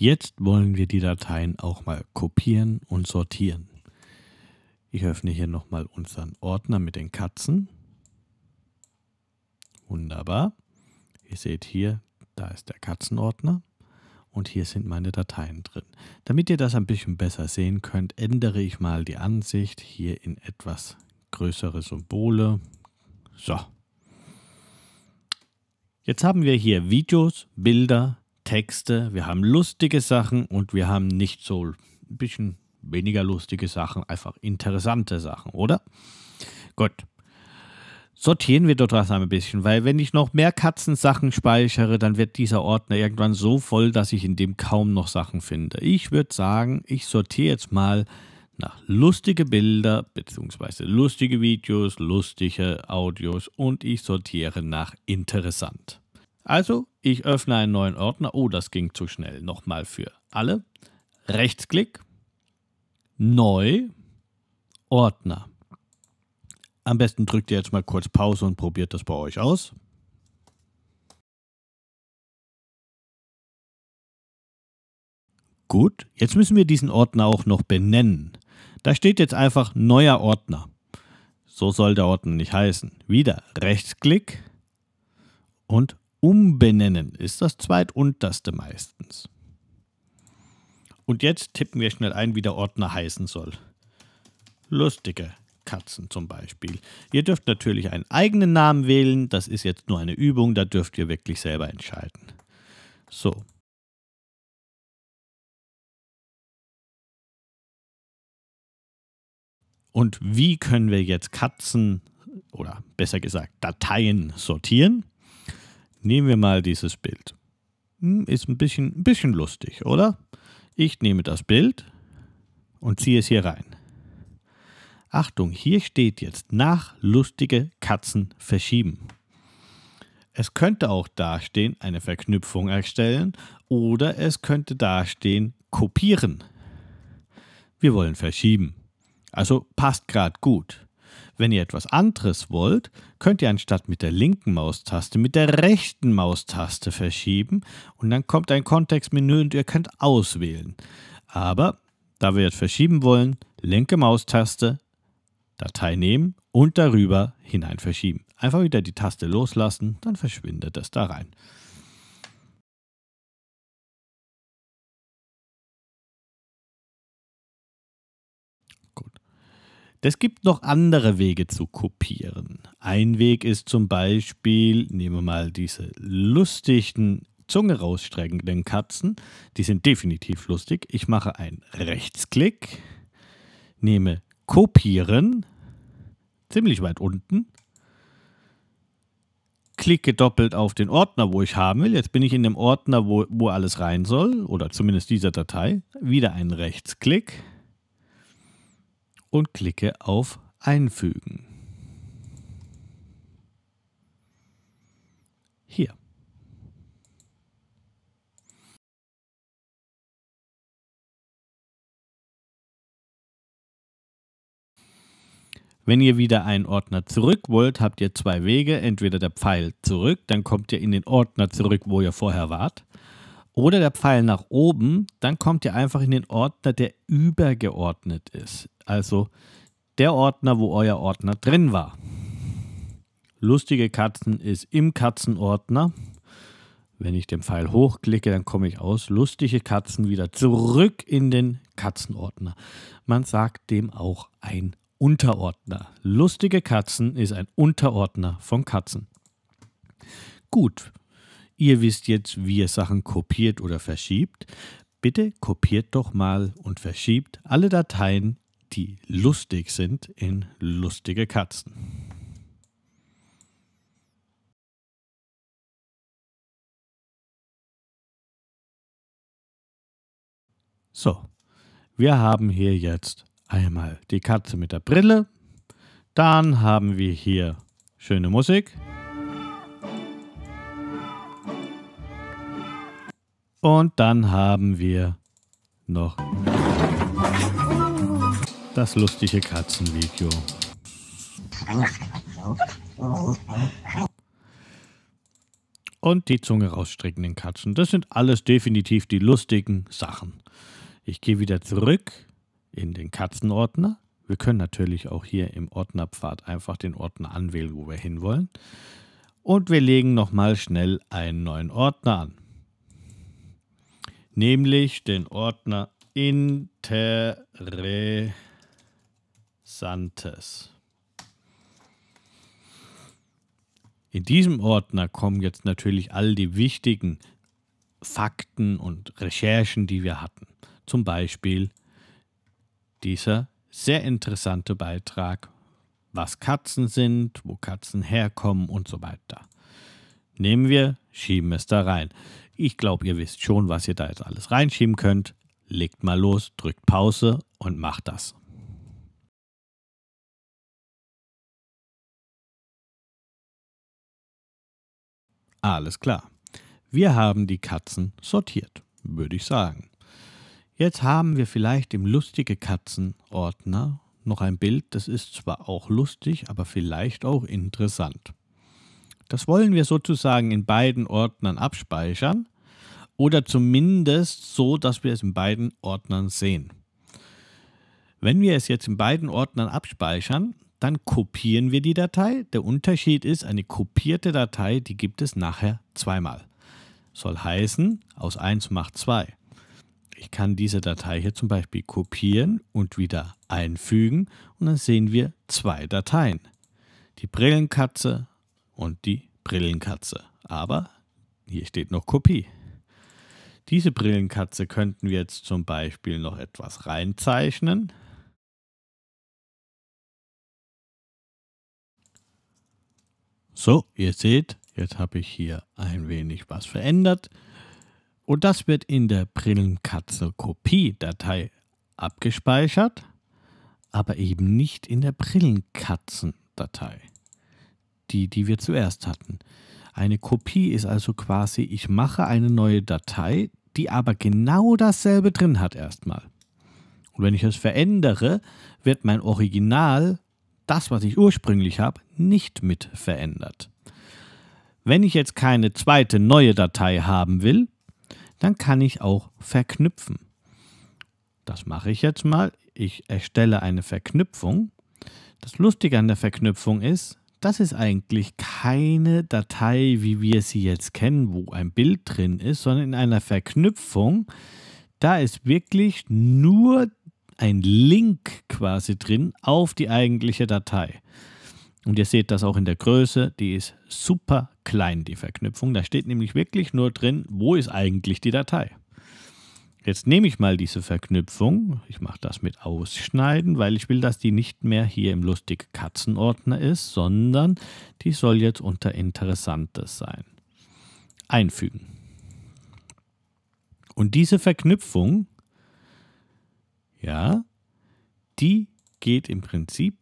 Jetzt wollen wir die Dateien auch mal kopieren und sortieren. Ich öffne hier nochmal unseren Ordner mit den Katzen. Wunderbar. Ihr seht hier, da ist der Katzenordner und hier sind meine Dateien drin. Damit ihr das ein bisschen besser sehen könnt, ändere ich mal die Ansicht hier in etwas größere Symbole. So. Jetzt haben wir hier Videos, Bilder, Texte, wir haben lustige Sachen und wir haben nicht so ein bisschen weniger lustige Sachen, einfach interessante Sachen, oder? Gut. Sortieren wir dort ein bisschen, weil wenn ich noch mehr Katzensachen speichere, dann wird dieser Ordner irgendwann so voll, dass ich in dem kaum noch Sachen finde. Ich würde sagen, ich sortiere jetzt mal nach lustige Bilder bzw. lustige Videos, lustige Audios und ich sortiere nach interessant. Also, ich öffne einen neuen Ordner. Oh, das ging zu schnell. Nochmal für alle. Rechtsklick, neu, Ordner. Am besten drückt ihr jetzt mal kurz Pause und probiert das bei euch aus. Gut, jetzt müssen wir diesen Ordner auch noch benennen. Da steht jetzt einfach neuer Ordner. So soll der Ordner nicht heißen. Wieder Rechtsklick und Umbenennen ist das zweitunterste meistens. Und jetzt tippen wir schnell ein, wie der Ordner heißen soll. Lustige Katzen zum Beispiel. Ihr dürft natürlich einen eigenen Namen wählen. Das ist jetzt nur eine Übung, da dürft ihr wirklich selber entscheiden. So. Und wie können wir jetzt Katzen oder besser gesagt Dateien sortieren? Nehmen wir mal dieses Bild. Hm, ist ein bisschen, ein bisschen lustig, oder? Ich nehme das Bild und ziehe es hier rein. Achtung, hier steht jetzt nach lustige Katzen verschieben. Es könnte auch dastehen, eine Verknüpfung erstellen oder es könnte dastehen, kopieren. Wir wollen verschieben. Also passt gerade gut. Wenn ihr etwas anderes wollt, könnt ihr anstatt mit der linken Maustaste mit der rechten Maustaste verschieben und dann kommt ein Kontextmenü und ihr könnt auswählen. Aber da wir jetzt verschieben wollen, linke Maustaste, Datei nehmen und darüber hinein verschieben. Einfach wieder die Taste loslassen, dann verschwindet es da rein. Es gibt noch andere Wege zu kopieren. Ein Weg ist zum Beispiel, nehmen wir mal diese lustigen, Zunge rausstreckenden Katzen. Die sind definitiv lustig. Ich mache einen Rechtsklick, nehme Kopieren, ziemlich weit unten, klicke doppelt auf den Ordner, wo ich haben will. Jetzt bin ich in dem Ordner, wo, wo alles rein soll, oder zumindest dieser Datei. Wieder einen Rechtsklick und klicke auf Einfügen. Hier. Wenn ihr wieder einen Ordner zurück wollt, habt ihr zwei Wege. Entweder der Pfeil zurück, dann kommt ihr in den Ordner zurück, wo ihr vorher wart. Oder der Pfeil nach oben, dann kommt ihr einfach in den Ordner, der übergeordnet ist also der Ordner, wo euer Ordner drin war. Lustige Katzen ist im Katzenordner. Wenn ich den Pfeil hochklicke, dann komme ich aus lustige Katzen wieder zurück in den Katzenordner. Man sagt dem auch ein Unterordner. Lustige Katzen ist ein Unterordner von Katzen. Gut, ihr wisst jetzt, wie ihr Sachen kopiert oder verschiebt. Bitte kopiert doch mal und verschiebt alle Dateien die lustig sind in lustige Katzen. So, wir haben hier jetzt einmal die Katze mit der Brille, dann haben wir hier schöne Musik. Und dann haben wir noch das lustige Katzenvideo. Und die Zunge rausstreckenden Katzen. Das sind alles definitiv die lustigen Sachen. Ich gehe wieder zurück in den Katzenordner. Wir können natürlich auch hier im Ordnerpfad einfach den Ordner anwählen, wo wir hinwollen. Und wir legen nochmal schnell einen neuen Ordner an. Nämlich den Ordner Interesse. Santes. In diesem Ordner kommen jetzt natürlich all die wichtigen Fakten und Recherchen, die wir hatten. Zum Beispiel dieser sehr interessante Beitrag, was Katzen sind, wo Katzen herkommen und so weiter. Nehmen wir, schieben es da rein. Ich glaube, ihr wisst schon, was ihr da jetzt alles reinschieben könnt. Legt mal los, drückt Pause und macht das. Alles klar. Wir haben die Katzen sortiert, würde ich sagen. Jetzt haben wir vielleicht im lustige Katzenordner noch ein Bild, das ist zwar auch lustig, aber vielleicht auch interessant. Das wollen wir sozusagen in beiden Ordnern abspeichern oder zumindest so, dass wir es in beiden Ordnern sehen. Wenn wir es jetzt in beiden Ordnern abspeichern, dann kopieren wir die Datei. Der Unterschied ist, eine kopierte Datei, die gibt es nachher zweimal. Soll heißen, aus 1 macht 2. Ich kann diese Datei hier zum Beispiel kopieren und wieder einfügen und dann sehen wir zwei Dateien. Die Brillenkatze und die Brillenkatze. Aber hier steht noch Kopie. Diese Brillenkatze könnten wir jetzt zum Beispiel noch etwas reinzeichnen. So, ihr seht, jetzt habe ich hier ein wenig was verändert. Und das wird in der brillenkatzen kopie datei abgespeichert, aber eben nicht in der Brillenkatzen-Datei, die, die wir zuerst hatten. Eine Kopie ist also quasi, ich mache eine neue Datei, die aber genau dasselbe drin hat erstmal. Und wenn ich es verändere, wird mein Original, das, was ich ursprünglich habe, nicht mit verändert. Wenn ich jetzt keine zweite neue Datei haben will, dann kann ich auch verknüpfen. Das mache ich jetzt mal. Ich erstelle eine Verknüpfung. Das Lustige an der Verknüpfung ist, das ist eigentlich keine Datei, wie wir sie jetzt kennen, wo ein Bild drin ist, sondern in einer Verknüpfung, da ist wirklich nur ein Link quasi drin auf die eigentliche Datei. Und ihr seht das auch in der Größe, die ist super klein, die Verknüpfung. Da steht nämlich wirklich nur drin, wo ist eigentlich die Datei. Jetzt nehme ich mal diese Verknüpfung, ich mache das mit Ausschneiden, weil ich will, dass die nicht mehr hier im lustige Katzenordner ist, sondern die soll jetzt unter Interessantes sein. Einfügen. Und diese Verknüpfung, ja, die geht im Prinzip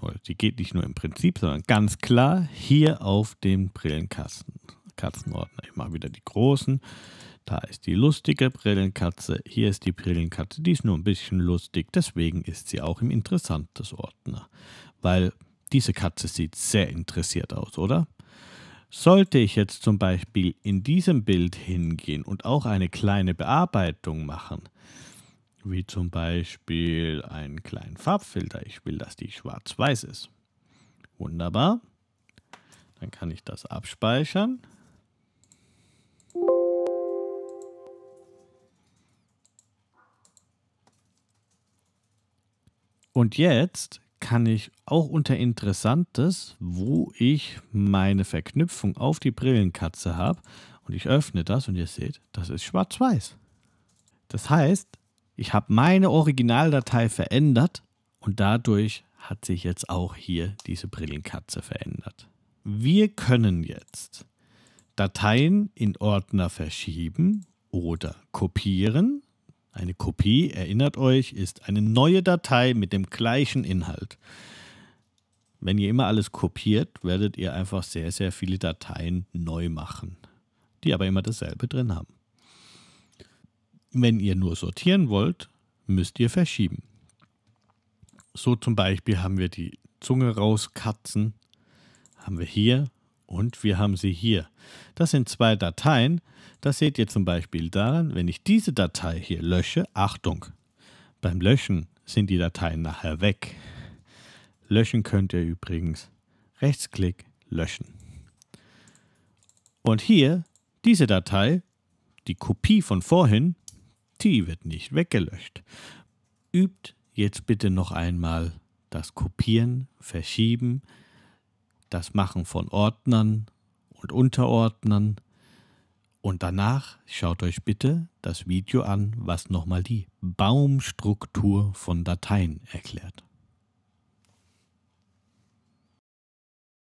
oder die geht nicht nur im Prinzip, sondern ganz klar hier auf dem Brillenkasten. Katzenordner mache wieder die großen. Da ist die lustige Brillenkatze. Hier ist die Brillenkatze. Die ist nur ein bisschen lustig. Deswegen ist sie auch im interessantes Ordner. Weil diese Katze sieht sehr interessiert aus, oder? Sollte ich jetzt zum Beispiel in diesem Bild hingehen und auch eine kleine Bearbeitung machen, wie zum Beispiel einen kleinen Farbfilter. Ich will, dass die schwarz-weiß ist. Wunderbar. Dann kann ich das abspeichern. Und jetzt kann ich auch unter Interessantes, wo ich meine Verknüpfung auf die Brillenkatze habe, und ich öffne das und ihr seht, das ist schwarz-weiß. Das heißt, ich habe meine Originaldatei verändert und dadurch hat sich jetzt auch hier diese Brillenkatze verändert. Wir können jetzt Dateien in Ordner verschieben oder kopieren. Eine Kopie, erinnert euch, ist eine neue Datei mit dem gleichen Inhalt. Wenn ihr immer alles kopiert, werdet ihr einfach sehr, sehr viele Dateien neu machen, die aber immer dasselbe drin haben. Wenn ihr nur sortieren wollt, müsst ihr verschieben. So zum Beispiel haben wir die Zunge raus, Katzen, haben wir hier und wir haben sie hier. Das sind zwei Dateien. Das seht ihr zum Beispiel daran, wenn ich diese Datei hier lösche, Achtung, beim Löschen sind die Dateien nachher weg. Löschen könnt ihr übrigens Rechtsklick löschen. Und hier diese Datei, die Kopie von vorhin, die wird nicht weggelöscht. Übt jetzt bitte noch einmal das Kopieren, Verschieben, das Machen von Ordnern und Unterordnern. Und danach schaut euch bitte das Video an, was nochmal die Baumstruktur von Dateien erklärt.